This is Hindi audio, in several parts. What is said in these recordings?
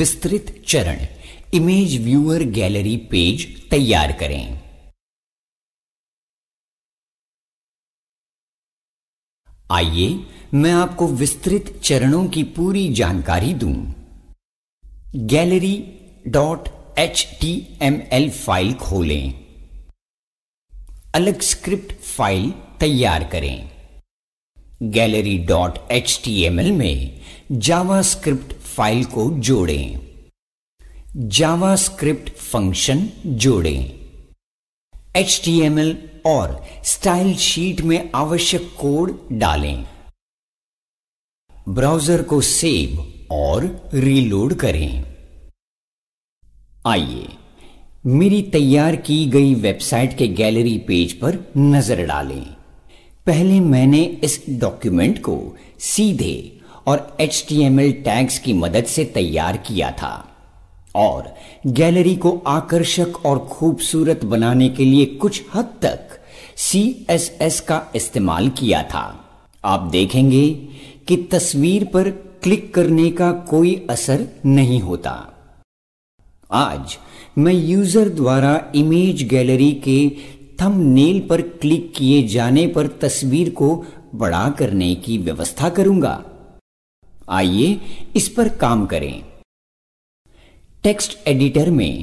विस्तृत चरण इमेज व्यूअर गैलरी पेज तैयार करें आइए मैं आपको विस्तृत चरणों की पूरी जानकारी दूं। Gallery dot H T M L file खोलें अलग स्क्रिप्ट फाइल तैयार करें gallery dot H T M L में जावास्क्रिप्ट फाइल को जोड़ें जावास्क्रिप्ट फंक्शन जोड़ें एच टी एम एल और स्टाइल शीट में आवश्यक कोड डालें ब्राउजर को सेव और रीलोड करें आइए मेरी तैयार की गई वेबसाइट के गैलरी पेज पर नजर डालें पहले मैंने इस डॉक्यूमेंट को सीधे और एच टैग्स की मदद से तैयार किया था और गैलरी को आकर्षक और खूबसूरत बनाने के लिए कुछ हद तक सी का इस्तेमाल किया था आप देखेंगे कि तस्वीर पर क्लिक करने का कोई असर नहीं होता आज मैं यूजर द्वारा इमेज गैलरी के थम नेल पर क्लिक किए जाने पर तस्वीर को बड़ा करने की व्यवस्था करूंगा आइए इस पर काम करें टेक्स्ट एडिटर में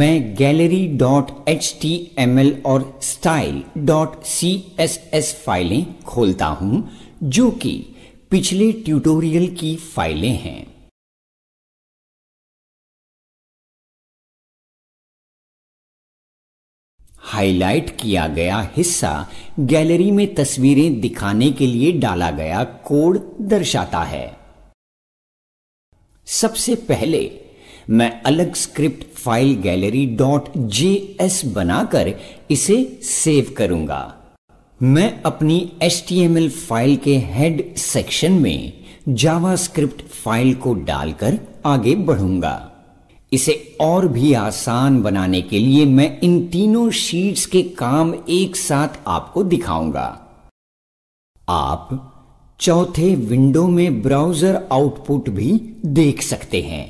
मैं gallery dot H T M L और style dot C S S फाइलें खोलता हूं जो कि पिछले ट्यूटोरियल की फाइलें हैं हाईलाइट किया गया हिस्सा गैलरी में तस्वीरें दिखाने के लिए डाला गया कोड दर्शाता है सबसे पहले मैं अलग script file gallery dot J S बनाकर इसे सेव करूंगा मैं अपनी एल फाइल के हेड सेक्शन में जावास्क्रिप्ट फाइल को डालकर आगे बढ़ूंगा इसे और भी आसान बनाने के लिए मैं इन तीनों शीट्स के काम एक साथ आपको दिखाऊंगा आप चौथे विंडो में ब्राउजर आउटपुट भी देख सकते हैं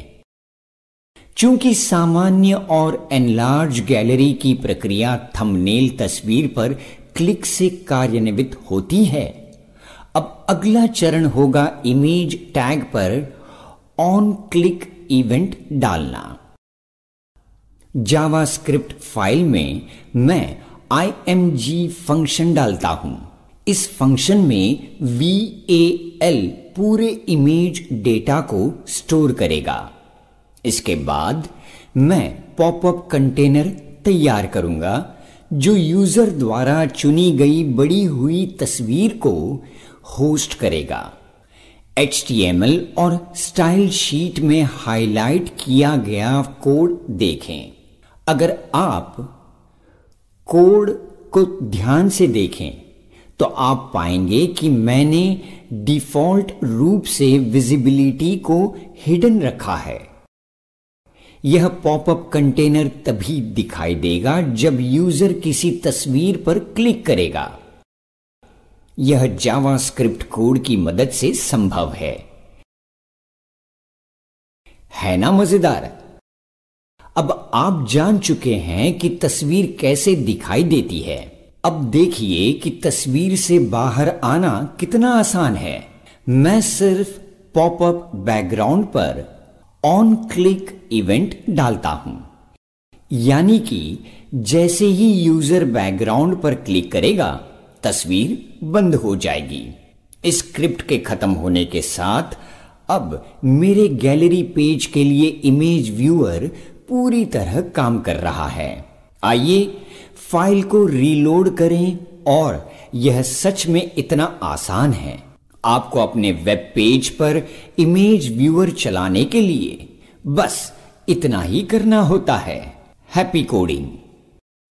चूंकि सामान्य और एनलार्ज गैलरी की प्रक्रिया थंबनेल तस्वीर पर क्लिक से कार्यान्वित होती है अब अगला चरण होगा इमेज टैग पर ऑन क्लिक इवेंट डालना जावास्क्रिप्ट फाइल में मैं img फंक्शन डालता हूं इस फंक्शन में वी एल पूरे इमेज डेटा को स्टोर करेगा इसके बाद मैं पॉपअप कंटेनर तैयार करूंगा जो यूजर द्वारा चुनी गई बड़ी हुई तस्वीर को होस्ट करेगा एच और स्टाइल शीट में हाईलाइट किया गया कोड देखें अगर आप कोड को ध्यान से देखें तो आप पाएंगे कि मैंने डिफ़ॉल्ट रूप से विजिबिलिटी को हिडन रखा है यह पॉपअप कंटेनर तभी दिखाई देगा जब यूजर किसी तस्वीर पर क्लिक करेगा यह जावास्क्रिप्ट कोड की मदद से संभव है है ना मजेदार अब आप जान चुके हैं कि तस्वीर कैसे दिखाई देती है अब देखिए कि तस्वीर से बाहर आना कितना आसान है मैं सिर्फ पॉपअप बैकग्राउंड पर ऑन क्लिक इवेंट डालता हूं यानी कि जैसे ही यूजर बैकग्राउंड पर क्लिक करेगा तस्वीर बंद हो जाएगी स्क्रिप्ट के खत्म होने के साथ अब मेरे गैलरी पेज के लिए इमेज व्यूअर पूरी तरह काम कर रहा है आइए फाइल को रीलोड करें और यह सच में इतना आसान है आपको अपने वेब पेज पर इमेज व्यूअर चलाने के लिए बस इतना ही करना होता है हैप्पी कोडिंग